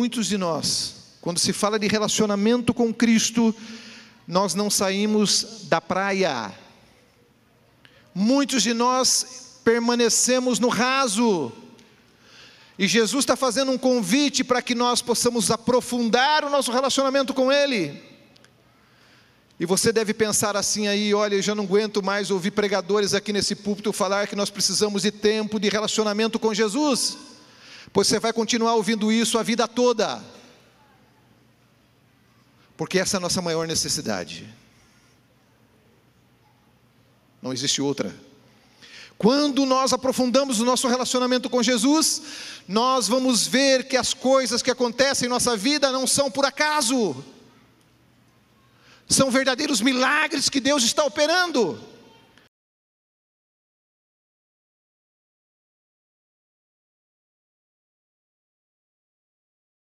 Muitos de nós, quando se fala de relacionamento com Cristo, nós não saímos da praia. Muitos de nós permanecemos no raso. E Jesus está fazendo um convite para que nós possamos aprofundar o nosso relacionamento com Ele. E você deve pensar assim aí, olha, eu já não aguento mais ouvir pregadores aqui nesse púlpito falar que nós precisamos de tempo de relacionamento com Jesus pois você vai continuar ouvindo isso a vida toda, porque essa é a nossa maior necessidade. Não existe outra. Quando nós aprofundamos o nosso relacionamento com Jesus, nós vamos ver que as coisas que acontecem em nossa vida não são por acaso, são verdadeiros milagres que Deus está operando.